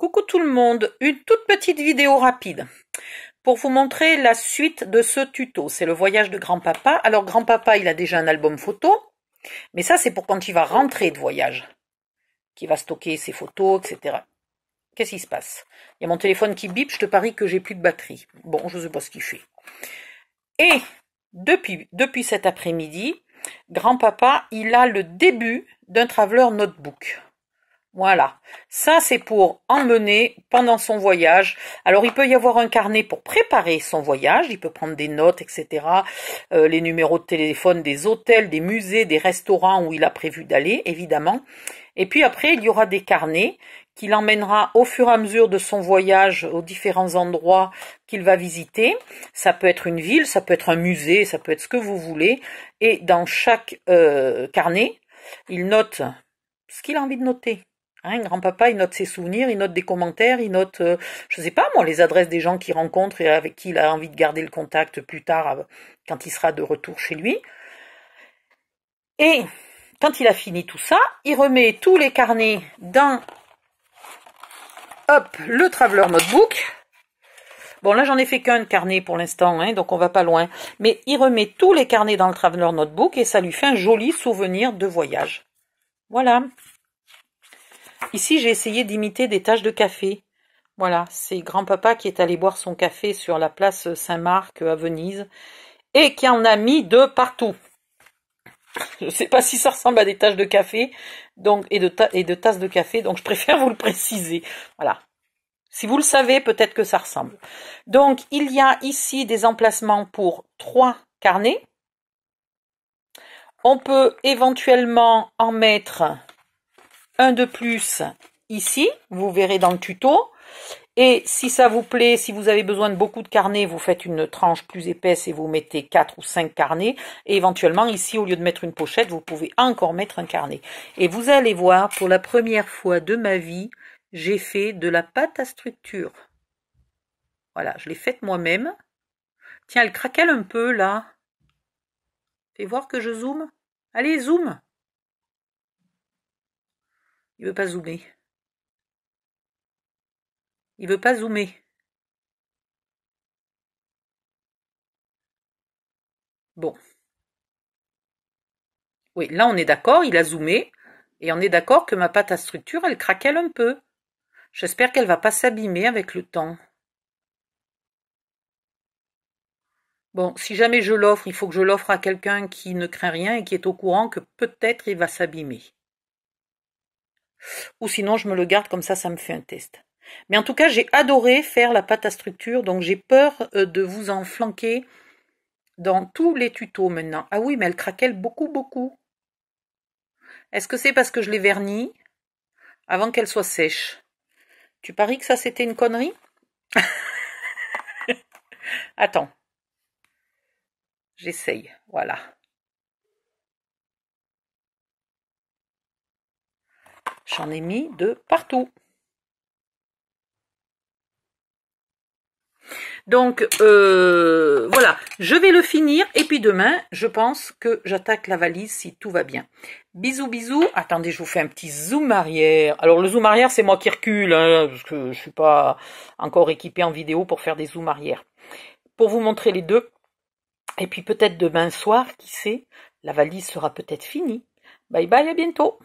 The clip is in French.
Coucou tout le monde, une toute petite vidéo rapide pour vous montrer la suite de ce tuto. C'est le voyage de grand-papa. Alors grand-papa, il a déjà un album photo, mais ça c'est pour quand il va rentrer de voyage, qu'il va stocker ses photos, etc. Qu'est-ce qui se passe Il y a mon téléphone qui bip, je te parie que j'ai plus de batterie. Bon, je ne sais pas ce qu'il fait. Et depuis, depuis cet après-midi, grand-papa, il a le début d'un Traveler Notebook. Voilà, ça c'est pour emmener pendant son voyage. Alors il peut y avoir un carnet pour préparer son voyage, il peut prendre des notes, etc. Euh, les numéros de téléphone des hôtels, des musées, des restaurants où il a prévu d'aller, évidemment. Et puis après, il y aura des carnets qu'il emmènera au fur et à mesure de son voyage aux différents endroits qu'il va visiter. Ça peut être une ville, ça peut être un musée, ça peut être ce que vous voulez. Et dans chaque euh, carnet, il note ce qu'il a envie de noter grand-papa, hein, il note ses souvenirs, il note des commentaires, il note, je euh, je sais pas moi, les adresses des gens qu'il rencontre et avec qui il a envie de garder le contact plus tard, euh, quand il sera de retour chez lui. Et quand il a fini tout ça, il remet tous les carnets dans hop, le Traveler Notebook. Bon, là, j'en ai fait qu'un carnet pour l'instant, hein, donc on va pas loin. Mais il remet tous les carnets dans le Traveler Notebook et ça lui fait un joli souvenir de voyage. Voilà. Ici, j'ai essayé d'imiter des taches de café. Voilà, c'est grand-papa qui est allé boire son café sur la place Saint-Marc euh, à Venise et qui en a mis de partout. Je ne sais pas si ça ressemble à des taches de café donc, et de tasses de café, donc je préfère vous le préciser. Voilà, si vous le savez, peut-être que ça ressemble. Donc, il y a ici des emplacements pour trois carnets. On peut éventuellement en mettre un de plus ici, vous verrez dans le tuto. Et si ça vous plaît, si vous avez besoin de beaucoup de carnets, vous faites une tranche plus épaisse et vous mettez 4 ou 5 carnets. Et éventuellement, ici, au lieu de mettre une pochette, vous pouvez encore mettre un carnet. Et vous allez voir, pour la première fois de ma vie, j'ai fait de la pâte à structure. Voilà, je l'ai faite moi-même. Tiens, elle craquelle un peu, là. Fais voir que je zoome. Allez, zoom il veut pas zoomer. Il veut pas zoomer. Bon. Oui, là on est d'accord, il a zoomé. Et on est d'accord que ma pâte à structure, elle craquelle un peu. J'espère qu'elle va pas s'abîmer avec le temps. Bon, si jamais je l'offre, il faut que je l'offre à quelqu'un qui ne craint rien et qui est au courant que peut-être il va s'abîmer ou sinon je me le garde comme ça, ça me fait un test. Mais en tout cas, j'ai adoré faire la pâte à structure, donc j'ai peur euh, de vous en flanquer dans tous les tutos maintenant. Ah oui, mais elle craquelle beaucoup, beaucoup. Est-ce que c'est parce que je l'ai vernie avant qu'elle soit sèche Tu paries que ça, c'était une connerie Attends. J'essaye, voilà. J'en ai mis de partout. Donc euh, voilà, je vais le finir et puis demain, je pense que j'attaque la valise si tout va bien. Bisous bisous. Attendez, je vous fais un petit zoom arrière. Alors le zoom arrière, c'est moi qui recule hein, parce que je suis pas encore équipée en vidéo pour faire des zooms arrière. Pour vous montrer les deux. Et puis peut-être demain soir, qui sait, la valise sera peut-être finie. Bye bye, à bientôt.